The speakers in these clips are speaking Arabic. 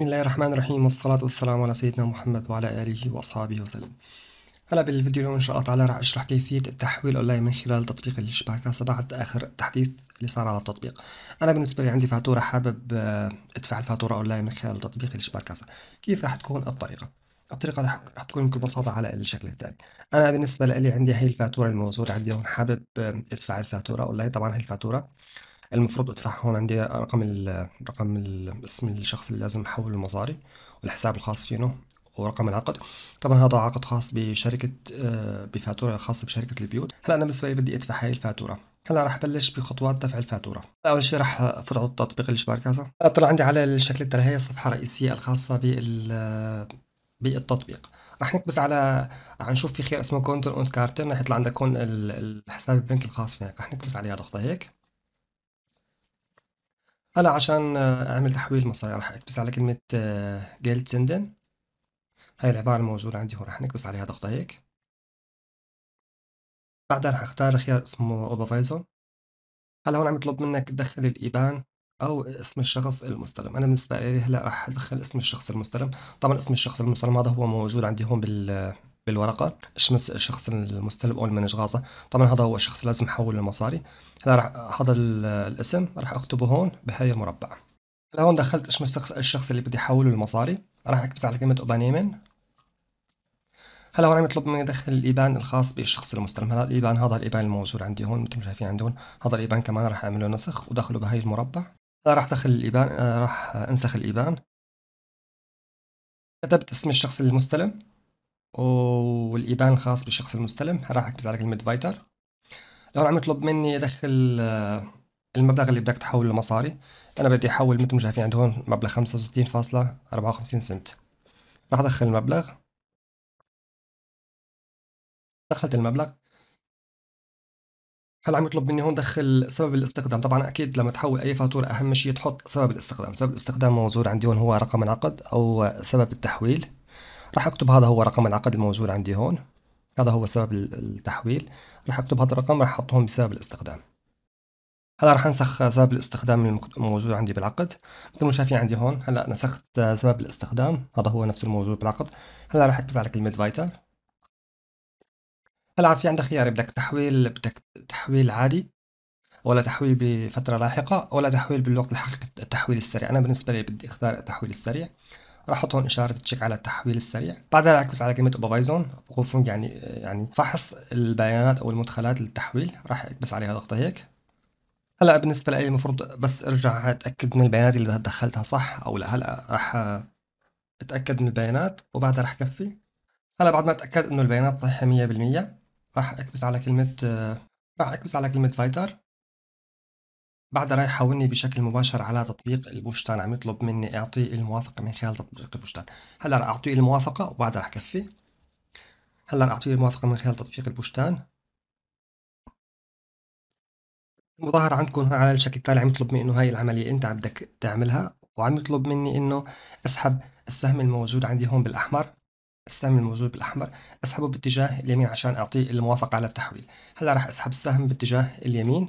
بسم الله الرحمن الرحيم والصلاة والسلام على سيدنا محمد وعلى آله وأصحابه وسلم هلا بالفيديو اليوم إن شاء الله تعالى راح أشرح كيفية التحويل أونلاين من خلال تطبيق الشبكة بعد آخر تحديث اللي صار على التطبيق أنا بالنسبة لي عندي فاتورة حابب آه، أدفع الفاتورة أونلاين من خلال تطبيق الشبكة كيف راح تكون الطريقة؟ الطريقة راح تكون بكل بساطة على الشكل التالي أنا بالنسبة لي عندي هي الفاتورة الموجودة عندي هون حابب آه، أدفع الفاتورة أونلاين طبعا هي الفاتورة المفروض ادفع هون عندي رقم ال رقم ال اسم الشخص اللي لازم احول المصاري والحساب الخاص فينه ورقم العقد طبعا هذا عقد خاص بشركة آه، بفاتورة خاصة بشركة البيوت هلا أنا بالنسبة لي بدي أدفع هاي الفاتورة هلا رح بلش بخطوات دفع الفاتورة أول شيء رح أفوت على التطبيق اللي شبار كاسا طلع عندي على الشكل التالي هي الصفحة الرئيسية الخاصة بال آه، بالتطبيق رح نكبس على رح نشوف في خيار اسمه كونتون اوند كارتر رح يطلع عندك هون الحساب البنك الخاص فيك رح نكبس عليه ضغطه هيك هلا عشان آه، اعمل تحويل مصاري راح اكبس على كلمة جيلد آه، سندن هاي العبارة الموجودة عندي هون راح نكبس عليها ضغطة هيك بعدها راح اختار خيار اسمه اوبافايزو هلا هون عم يطلب منك تدخل الايبان او اسم الشخص المستلم انا بالنسبه لي هلا راح ادخل اسم الشخص المستلم طبعا اسم الشخص المستلم هذا هو موجود عندي هون بال آه، بالورقه شمس الشخص المستلم او المنج غازة طبعا هذا هو الشخص لازم حول المصاري هلا راح هذا الاسم راح اكتبه هون بهاي المربع هلا هون دخلت اسم الشخص اللي بدي حوله المصاري راح اكبس على كلمه اوبانيمن هلا هون عم يطلب مني ادخل الايبان الخاص بالشخص المستلم هلا الايبان هذا الايبان الموجود عندي هون مثل ما شايفين عندي هون هذا الايبان كمان راح اعمل له نسخ ودخله بهاي المربع هلا راح ادخل الايبان آه، راح انسخ الايبان كتبت اسم الشخص المستلم والإبان الخاص بالشخص المستلم راح أكبس على كلمة فايتر لو عم يطلب مني أدخل آه، المبلغ اللي بدك تحوله لمصاري أنا بدي أحول مثل ما شايفين عند هون مبلغ 65.54 فاصلة أربعة وخمسين سنت راح أدخل المبلغ دخلت المبلغ هل عم يطلب مني هون دخل سبب الاستخدام طبعا اكيد لما تحول اي فاتوره اهم شيء تحط سبب الاستخدام سبب الاستخدام موجود عندي هون هو رقم العقد او سبب التحويل راح اكتب هذا هو رقم العقد الموجود عندي هون هذا هو سبب التحويل راح اكتب هذا الرقم راح احطهم بسبب الاستخدام هلا راح انسخ سبب الاستخدام الموجود عندي بالعقد مثل ما شايفين عندي هون هلا نسخت سبب الاستخدام هذا هو نفس الموجود بالعقد هلا راح اكبس على كلمه فايتر هلا في عندك خيار بدك تحويل بدك تحويل عادي ولا تحويل بفترة لاحقة ولا تحويل بالوقت الحقيقي التحويل السريع أنا بالنسبة لي بدي أختار التحويل السريع راح احط هون اشاره تشيك على التحويل السريع بعدها راح اكبس على كلمه اوبرفايزون بخوفهم يعني يعني فحص البيانات او المدخلات للتحويل راح اكبس عليها ضغطه هيك هلا بالنسبه لي المفروض بس ارجع اتاكد من البيانات اللي دخلتها صح او لا هلا راح اتاكد من البيانات وبعدها راح اكفي هلا بعد ما اتاكد انه البيانات صحيحه 100% راح اكبس على كلمه راح اكبس على كلمه فايتر بعد راح يحاولني بشكل مباشر على تطبيق البوشتان عم يطلب مني اعطيه الموافقه من خلال تطبيق البوشتان هلا راح اعطيه الموافقه وبعدها راح كفي هلا راح اعطيه الموافقه من خلال تطبيق البوشتان المظاهر عندكم هون على الشكل التالي عم يطلب مني انه هاي العملية انت عم بدك تعملها وعم يطلب مني انه اسحب السهم الموجود عندي هون بالاحمر السهم الموجود بالاحمر اسحبه باتجاه اليمين عشان اعطيه الموافقة على التحويل هلا راح اسحب السهم باتجاه اليمين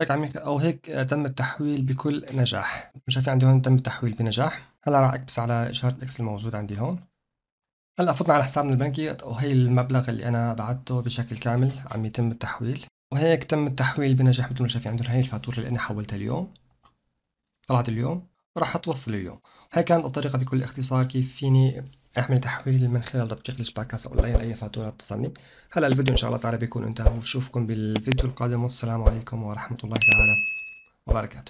هيك عم أو هيك تم التحويل بكل نجاح شايفين عندي هون تم التحويل بنجاح هلا راح أكبس على إشارة الإكس الموجودة عندي هون هلا فتنا على حسابنا البنكي وهي المبلغ اللي أنا بعته بشكل كامل عم يتم التحويل وهيك تم التحويل بنجاح مثل ما شايفين عندهم هي الفاتورة اللي أنا حولتها اليوم طلعت اليوم راح توصل اليوم هاي كانت الطريقة بكل اختصار كيف فيني أعمل تحويل من خلال تطبيق لشباكاس أونلاين لأي فاتورة تصلني هلا الفيديو إن شاء الله تعالى بيكون انتهى وبشوفكم بالفيديو القادم والسلام عليكم ورحمة الله تعالى وبركاته